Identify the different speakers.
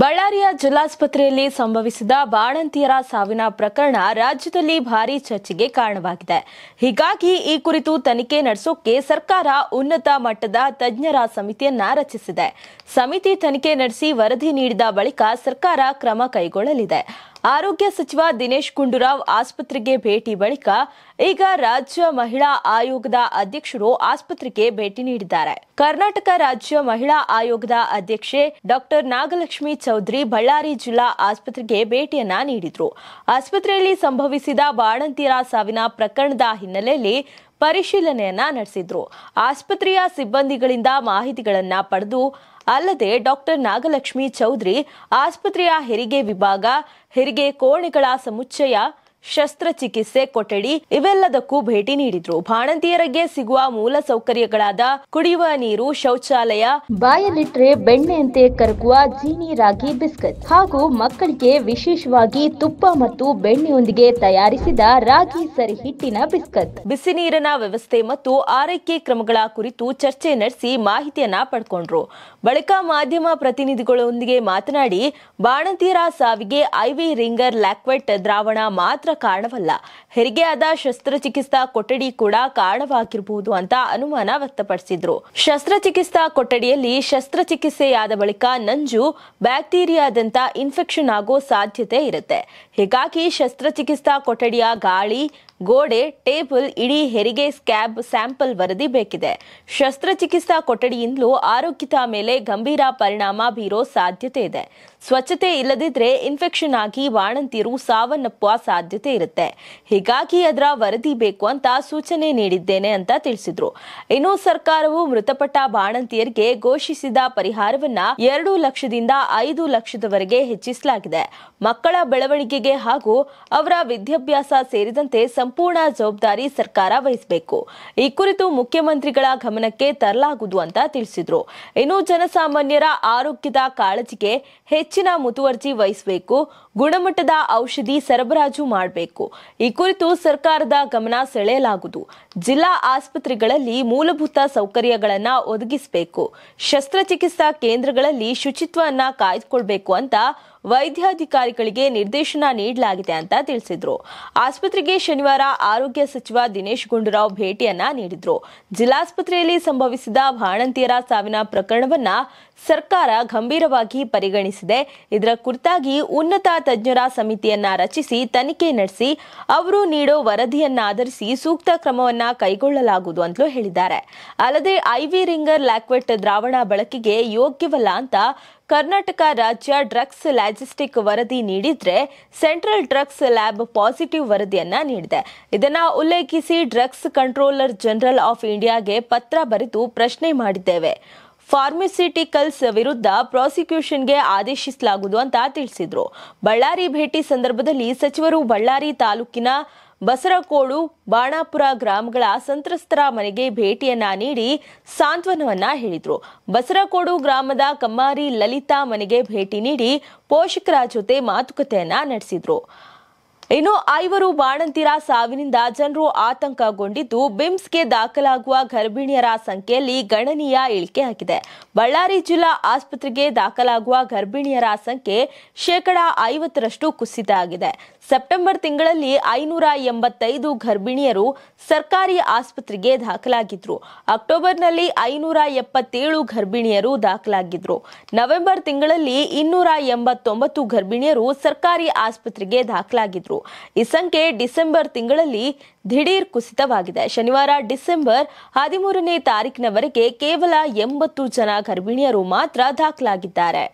Speaker 1: ಬಳ್ಳಾರಿಯ ಜಿಲ್ಲಾಸ್ಪತ್ರೆಯಲ್ಲಿ ಸಂಭವಿಸಿದ ಬಾಣಂತಿಯರ ಸಾವಿನ ಪ್ರಕರಣ ರಾಜ್ಯದಲ್ಲಿ ಭಾರಿ ಚರ್ಚೆಗೆ ಕಾರಣವಾಗಿದೆ ಹೀಗಾಗಿ ಈ ಕುರಿತು ತನಿಖೆ ನಡೆಸೋಕೆ ಸರ್ಕಾರ ಉನ್ನತ ಮಟ್ಟದ ತಜ್ಞರ ಸಮಿತಿಯನ್ನ ರಚಿಸಿದೆ ಸಮಿತಿ ತನಿಖೆ ನಡೆಸಿ ವರದಿ ನೀಡಿದ ಬಳಿಕ ಸರ್ಕಾರ ಕ್ರಮ ಕೈಗೊಳ್ಳಲಿದೆ ಆರೋಗ್ಯ ಸಚಿವ ದಿನೇಶ್ ಗುಂಡೂರಾವ್ ಆಸ್ಪತ್ರೆಗೆ ಭೇಟಿ ಬಳಿಕ ಈಗ ರಾಜ್ಯ ಮಹಿಳಾ ಆಯೋಗದ ಅಧ್ಯಕ್ಷರು ಆಸ್ಪತ್ರೆಗೆ ಭೇಟಿ ನೀಡಿದ್ದಾರೆ ಕರ್ನಾಟಕ ರಾಜ್ಯ ಮಹಿಳಾ ಆಯೋಗದ ಅಧ್ಯಕ್ಷೆ ಡಾಕ್ಟರ್ ನಾಗಲಕ್ಷ್ಮಿ ಚೌಧರಿ ಬಳ್ಳಾರಿ ಜಿಲ್ಲಾ ಆಸ್ಪತ್ರೆಗೆ ಭೇಟಿಯನ್ನ ನೀಡಿದ್ರು ಆಸ್ಪತ್ರೆಯಲ್ಲಿ ಸಂಭವಿಸಿದ ಬಾಣಂತಿಯರ ಸಾವಿನ ಪ್ರಕರಣದ ಹಿನ್ನೆಲೆಯಲ್ಲಿ ಪರಿಶೀಲನೆಯನ್ನ ನಡೆಸಿದ್ರು ಆಸ್ಪತ್ರೆಯ ಸಿಬ್ಬಂದಿಗಳಿಂದ ಮಾಹಿತಿಗಳನ್ನ ಪಡೆದು ಅಲ್ಲದೆ ಡಾಕ್ಟರ್ ನಾಗಲಕ್ಷ್ಮಿ ಚೌಧರಿ ಆಸ್ಪತ್ರೆಯ ಹೆರಿಗೆ ವಿಭಾಗ ಹೆರಿಗೆ ಕೋಣೆಗಳ ಸಮುಚ್ಚಯ ಶಸ್ತ್ರಚಿಕಿತ್ಸೆ ಕೊಠಡಿ ಇವೆಲ್ಲದಕ್ಕೂ ಭೇಟಿ ನೀಡಿದ್ರು ಬಾಣಂತಿಯರಿಗೆ ಸಿಗುವ ಮೂಲ ಸೌಕರ್ಯಗಳಾದ ಕುಡಿಯುವ ನೀರು ಶೌಚಾಲಯ ಬಾಯಲಿಟ್ರೆ ಬೆಣ್ಣೆಯಂತೆ ಕರಗುವ ಜೀನಿ ರಾಗಿ ಬಿಸ್ಕತ್ ಹಾಗೂ ಮಕ್ಕಳಿಗೆ ವಿಶೇಷವಾಗಿ ತುಪ್ಪ ಮತ್ತು ಬೆಣ್ಣೆಯೊಂದಿಗೆ ತಯಾರಿಸಿದ ರಾಗಿ ಸರಿ ಹಿಟ್ಟಿನ ಬಿಸ್ಕತ್ ಬಿಸಿ ನೀರಿನ ವ್ಯವಸ್ಥೆ ಮತ್ತು ಆರೈಕೆ ಕ್ರಮಗಳ ಕುರಿತು ಚರ್ಚೆ ನಡೆಸಿ ಮಾಹಿತಿಯನ್ನ ಪಡ್ಕೊಂಡ್ರು ಬಳಿಕ ಮಾಧ್ಯಮ ಪ್ರತಿನಿಧಿಗಳೊಂದಿಗೆ ಮಾತನಾಡಿ ಬಾಣಂತಿಯರ ಸಾವಿಗೆ ಐವಿ ರಿಂಗರ್ ಲ್ಯಾಕ್ವೆಟ್ ದ್ರಾವಣ ಮಾತ್ರ ಮಾತ್ರ ಕಾರಣವಲ್ಲ ಆದ ಶಸ್ತ್ರಚಿಕಿತ್ಸಾ ಕೊಠಡಿ ಕೂಡ ಕಾರಣವಾಗಿರಬಹುದು ಅಂತ ಅನುಮಾನ ವ್ಯಕ್ತಪಡಿಸಿದ್ರು ಶಸ್ತ್ರಚಿಕಿತ್ಸಾ ಕೊಠಡಿಯಲ್ಲಿ ಶಸ್ತ್ರಚಿಕಿತ್ಸೆಯಾದ ಬಳಿಕ ನಂಜು ಬ್ಯಾಕ್ಟೀರಿಯಾದಂತ ಇನ್ಫೆಕ್ಷನ್ ಆಗೋ ಸಾಧ್ಯತೆ ಇರುತ್ತೆ ಹೀಗಾಗಿ ಶಸ್ತ್ರಚಿಕಿತ್ಸಾ ಕೊಠಡಿಯ ಗಾಳಿ ಗೋಡೆ ಟೇಬಲ್ ಇಡೀ ಹೆರಿಗೆ ಸ್ಕ್ಯಾಬ್ ಸ್ಯಾಂಪಲ್ ವರದಿ ಬೇಕಿದೆ ಶಸ್ತ್ರಚಿಕಿತ್ಸಾ ಕೊಠಡಿಯಿಂದಲೂ ಆರೋಗ್ಯದ ಮೇಲೆ ಗಂಭೀರ ಪರಿಣಾಮ ಬೀರೋ ಸಾಧ್ಯತೆ ಇದೆ ಸ್ವಚ್ಛತೆ ಇಲ್ಲದಿದ್ರೆ ಇನ್ಫೆಕ್ಷನ್ ಆಗಿ ವಾಣಂತಿರು ಸಾವನ್ನಪ್ಪುವ ಸಾಧ್ಯತೆ ಸಾಧ್ಯತೆ ಇರುತ್ತೆ ಹೀಗಾಗಿ ಅದರ ವರದಿ ಬೇಕು ಅಂತ ಸೂಚನೆ ನೀಡಿದ್ದೇನೆ ಅಂತ ತಿಳಿಸಿದ್ರು ಇನ್ನು ಸರ್ಕಾರವು ಮೃತಪಟ್ಟ ಬಾಣಂತಿಯರಿಗೆ ಘೋಷಿಸಿದ ಪರಿಹಾರವನ್ನ ಎರಡು ಲಕ್ಷದಿಂದ ಐದು ಲಕ್ಷದವರೆಗೆ ಹೆಚ್ಚಿಸಲಾಗಿದೆ ಮಕ್ಕಳ ಬೆಳವಣಿಗೆಗೆ ಹಾಗೂ ಅವರ ವಿದ್ಯಾಭ್ಯಾಸ ಸೇರಿದಂತೆ ಸಂಪೂರ್ಣ ಜವಾಬ್ದಾರಿ ಸರ್ಕಾರ ವಹಿಸಬೇಕು ಈ ಕುರಿತು ಮುಖ್ಯಮಂತ್ರಿಗಳ ಗಮನಕ್ಕೆ ತರಲಾಗುವುದು ಅಂತ ತಿಳಿಸಿದ್ರು ಇನ್ನು ಜನಸಾಮಾನ್ಯರ ಆರೋಗ್ಯದ ಕಾಳಜಿಗೆ ಹೆಚ್ಚಿನ ಮುತುವರ್ಜಿ ವಹಿಸಬೇಕು ಗುಣಮಟ್ಟದ ಔಷಧಿ ಸರಬರಾಜು ಮಾಡಬೇಕು ಮಾಡಬೇಕು ಈ ಕುರಿತು ಸರ್ಕಾರದ ಗಮನ ಸೆಳೆಯಲಾಗುವುದು ಜಿಲ್ಲಾ ಆಸ್ಪತ್ರೆಗಳಲ್ಲಿ ಮೂಲಭೂತ ಸೌಕರ್ಯಗಳನ್ನು ಒದಗಿಸಬೇಕು ಶಸ್ತ್ರಚಿಕಿತ್ಸಾ ಕೇಂದ್ರಗಳಲ್ಲಿ ಶುಚಿತ್ವವನ್ನು ಕಾಯ್ದುಕೊಳ್ಬೇಕು ಅಂತ ವೈದ್ಯಾಧಿಕಾರಿಗಳಿಗೆ ನಿರ್ದೇಶನ ನೀಡಲಾಗಿದೆ ಅಂತ ತಿಳಿಸಿದ್ರು ಆಸ್ಪತ್ರೆಗೆ ಶನಿವಾರ ಆರೋಗ್ಯ ಸಚಿವ ದಿನೇಶ್ ಗುಂಡೂರಾವ್ ಭೇಟಿಯನ್ನ ನೀಡಿದ್ರು ಜಿಲ್ಲಾಸ್ಪತ್ರೆಯಲ್ಲಿ ಸಂಭವಿಸಿದ ಬಾಣಂತಿಯರ ಸಾವಿನ ಪ್ರಕರಣವನ್ನ ಸರ್ಕಾರ ಗಂಭೀರವಾಗಿ ಪರಿಗಣಿಸಿದೆ ಇದರ ಕುರಿತಾಗಿ ಉನ್ನತ ತಜ್ಞರ ಸಮಿತಿಯನ್ನ ರಚಿಸಿ ತನಿಖೆ ನಡೆಸಿ ಅವರು ನೀಡೋ ವರದಿಯನ್ನ ಆಧರಿಸಿ ಸೂಕ್ತ ಕ್ರಮವನ್ನ ಕೈಗೊಳ್ಳಲಾಗುವುದು ಅಂತಲೂ ಹೇಳಿದ್ದಾರೆ ಅಲ್ಲದೆ ಐವಿ ರಿಂಗರ್ ಲ್ಯಾಕ್ವೆಟ್ ದ್ರಾವಣ ಬಳಕೆಗೆ ಯೋಗ್ಯವಲ್ಲ ಅಂತ ಕರ್ನಾಟಕ ರಾಜ್ಯ ಡ್ರಗ್ಸ್ ಲಾಜಿಸ್ಟಿಕ್ ವರದಿ ನೀಡಿದ್ರೆ ಸೆಂಟ್ರಲ್ ಡ್ರಗ್ಸ್ ಲ್ಯಾಬ್ ಪಾಸಿಟಿವ್ ವರದಿಯನ್ನ ನೀಡಿದೆ ಇದನ್ನ ಉಲ್ಲೇಖಿಸಿ ಡ್ರಗ್ಸ್ ಕಂಟ್ರೋಲರ್ ಜನರಲ್ ಆಫ್ ಇಂಡಿಯಾಗೆ ಪತ್ರ ಬರೆದು ಪ್ರಶ್ನೆ ಮಾಡಿದ್ದೇವೆ ಫಾರ್ಮಸ್ಯೂಟಿಕಲ್ಸ್ ವಿರುದ್ಧ ಪ್ರಾಸಿಕ್ಯೂಷನ್ಗೆ ಆದೇಶಿಸಲಾಗುವುದು ಅಂತ ತಿಳಿಸಿದ್ರು ಬಳ್ಳಾರಿ ಭೇಟಿ ಸಂದರ್ಭದಲ್ಲಿ ಸಚಿವರು ಬಳ್ಳಾರಿ ತಾಲೂಕಿನ ಬಸರಕೋಡು ಬಾಣಾಪುರ ಗ್ರಾಮಗಳ ಸಂತ್ರಸ್ತರ ಮನೆಗೆ ಭೇಟಿಯನ್ನ ನೀಡಿ ಸಾಂತ್ವನವನ್ನ ಹೇಳಿದ್ರು ಬಸರಕೋಡು ಗ್ರಾಮದ ಕಮ್ಮಾರಿ ಲಲಿತಾ ಮನೆಗೆ ಭೇಟಿ ನೀಡಿ ಪೋಷಕರ ಜೊತೆ ಮಾತುಕತೆಯನ್ನ ನಡೆಸಿದ್ರು ಇನ್ನು ಐವರು ಬಾಣಂತಿರ ಸಾವಿನಿಂದ ಜನರು ಆತಂಕಗೊಂಡಿದ್ದು ಬಿಮ್ಸ್ಗೆ ದಾಖಲಾಗುವ ಗರ್ಭಿಣಿಯರ ಸಂಖ್ಯೆಯಲ್ಲಿ ಗಣನೀಯ ಇಳಿಕೆಯಾಗಿದೆ ಬಳ್ಳಾರಿ ಜಿಲ್ಲಾ ಆಸ್ಪತ್ರೆಗೆ ದಾಖಲಾಗುವ ಗರ್ಭಿಣಿಯರ ಸಂಖ್ಯೆ ಶೇಕಡಾ ಐವತ್ತರಷ್ಟು ಕುಸಿತ ಆಗಿದೆ ಸೆಪ್ಟೆಂಬರ್ ತಿಂಗಳಲ್ಲಿ ಐನೂರ ಎಂಬತ್ತೈದು ಗರ್ಭಿಣಿಯರು ಸರ್ಕಾರಿ ಆಸ್ಪತ್ರೆಗೆ ದಾಖಲಾಗಿದ್ರು ಅಕ್ಟೋಬರ್ನಲ್ಲಿ ಐನೂರ ಎಪ್ಪತ್ತೇಳು ಗರ್ಭಿಣಿಯರು ದಾಖಲಾಗಿದ್ರು ನವೆಂಬರ್ ತಿಂಗಳಲ್ಲಿ ಇನ್ನೂರ ಎಂಬತ್ತೊಂಬತ್ತು ಗರ್ಭಿಣಿಯರು ಸರ್ಕಾರಿ ಆಸ್ಪತ್ರೆಗೆ ದಾಖಲಾಗಿದ್ರು ಈ ಸಂಖ್ಯೆ ಡಿಸೆಂಬರ್ ತಿಂಗಳಲ್ಲಿ ದಿಢೀರ್ ಕುಸಿತವಾಗಿದೆ ಶನಿವಾರ ಡಿಸೆಂಬರ್ ಹದಿಮೂರನೇ ತಾರೀಕಿನವರೆಗೆ ಕೇವಲ ಎಂಬತ್ತು ಜನ ಗರ್ಭಿಣಿಯರು ಮಾತ್ರ ದಾಖಲಾಗಿದ್ದಾರೆ